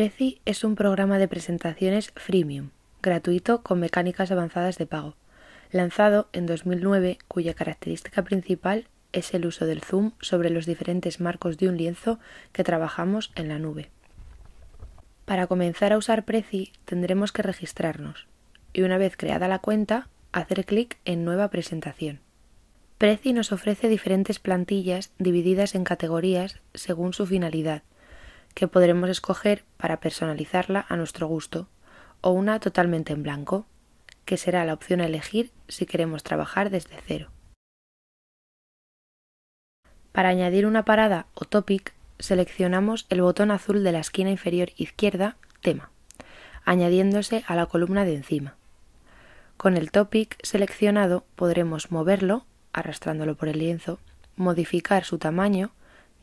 Prezi es un programa de presentaciones freemium, gratuito con mecánicas avanzadas de pago, lanzado en 2009 cuya característica principal es el uso del zoom sobre los diferentes marcos de un lienzo que trabajamos en la nube. Para comenzar a usar Prezi tendremos que registrarnos y una vez creada la cuenta, hacer clic en Nueva presentación. Prezi nos ofrece diferentes plantillas divididas en categorías según su finalidad, que podremos escoger para personalizarla a nuestro gusto, o una totalmente en blanco, que será la opción a elegir si queremos trabajar desde cero. Para añadir una parada o topic, seleccionamos el botón azul de la esquina inferior izquierda, tema, añadiéndose a la columna de encima. Con el topic seleccionado podremos moverlo, arrastrándolo por el lienzo, modificar su tamaño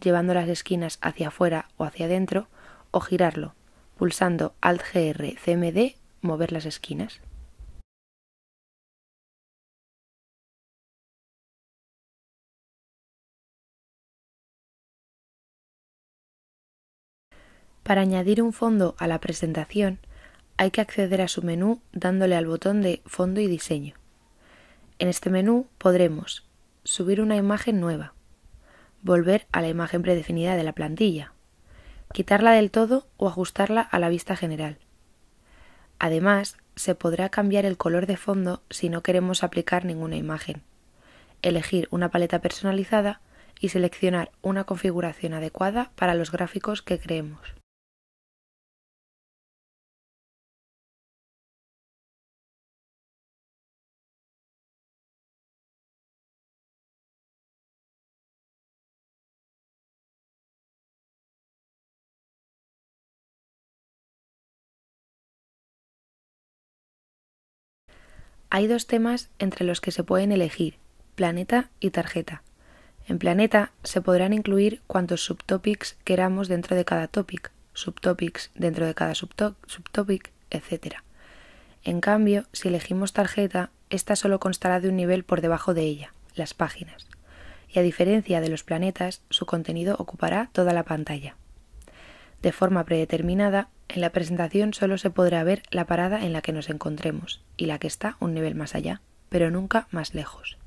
llevando las esquinas hacia afuera o hacia adentro, o girarlo, pulsando Alt-GR CMD, mover las esquinas. Para añadir un fondo a la presentación, hay que acceder a su menú dándole al botón de Fondo y Diseño. En este menú podremos subir una imagen nueva, volver a la imagen predefinida de la plantilla, quitarla del todo o ajustarla a la vista general. Además, se podrá cambiar el color de fondo si no queremos aplicar ninguna imagen, elegir una paleta personalizada y seleccionar una configuración adecuada para los gráficos que creemos. Hay dos temas entre los que se pueden elegir, planeta y tarjeta. En planeta se podrán incluir cuantos subtopics queramos dentro de cada topic, subtopics dentro de cada subtopic, etc. En cambio, si elegimos tarjeta, esta solo constará de un nivel por debajo de ella, las páginas, y a diferencia de los planetas, su contenido ocupará toda la pantalla. De forma predeterminada, en la presentación solo se podrá ver la parada en la que nos encontremos y la que está un nivel más allá, pero nunca más lejos.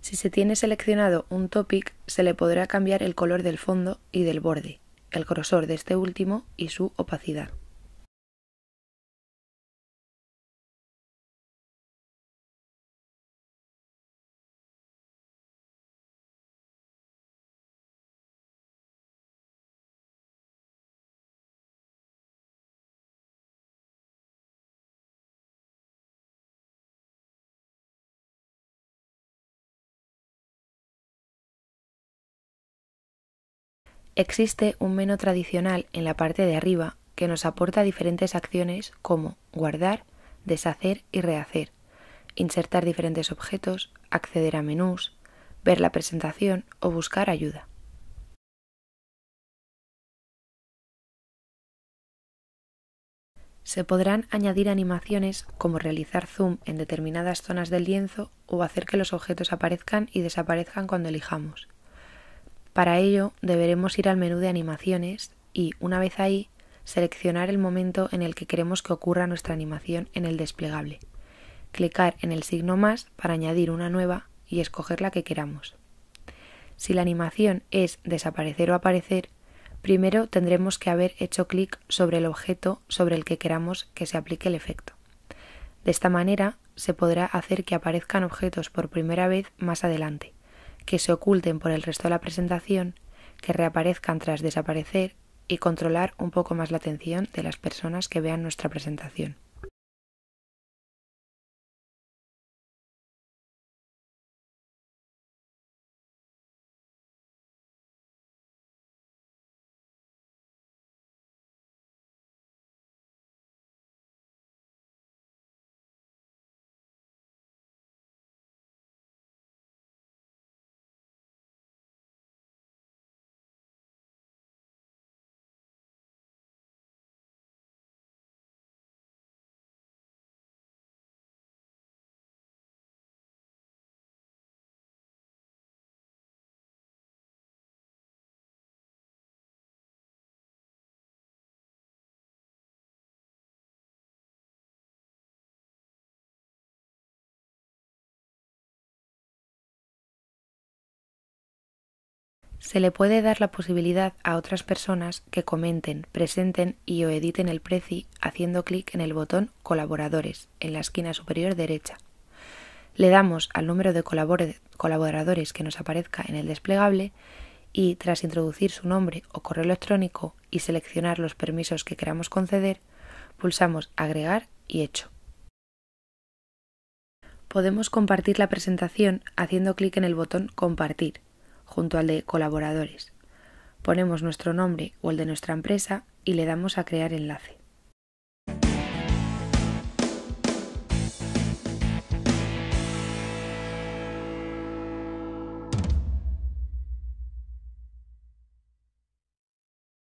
Si se tiene seleccionado un topic, se le podrá cambiar el color del fondo y del borde, el grosor de este último y su opacidad. Existe un menú tradicional en la parte de arriba que nos aporta diferentes acciones como guardar, deshacer y rehacer, insertar diferentes objetos, acceder a menús, ver la presentación o buscar ayuda. Se podrán añadir animaciones como realizar zoom en determinadas zonas del lienzo o hacer que los objetos aparezcan y desaparezcan cuando elijamos. Para ello deberemos ir al menú de animaciones y, una vez ahí, seleccionar el momento en el que queremos que ocurra nuestra animación en el desplegable. Clicar en el signo más para añadir una nueva y escoger la que queramos. Si la animación es desaparecer o aparecer, primero tendremos que haber hecho clic sobre el objeto sobre el que queramos que se aplique el efecto. De esta manera se podrá hacer que aparezcan objetos por primera vez más adelante que se oculten por el resto de la presentación, que reaparezcan tras desaparecer y controlar un poco más la atención de las personas que vean nuestra presentación. se le puede dar la posibilidad a otras personas que comenten, presenten y o editen el preci haciendo clic en el botón Colaboradores en la esquina superior derecha. Le damos al número de colaboradores que nos aparezca en el desplegable y tras introducir su nombre o correo electrónico y seleccionar los permisos que queramos conceder, pulsamos Agregar y Hecho. Podemos compartir la presentación haciendo clic en el botón Compartir junto al de colaboradores. Ponemos nuestro nombre o el de nuestra empresa y le damos a crear enlace.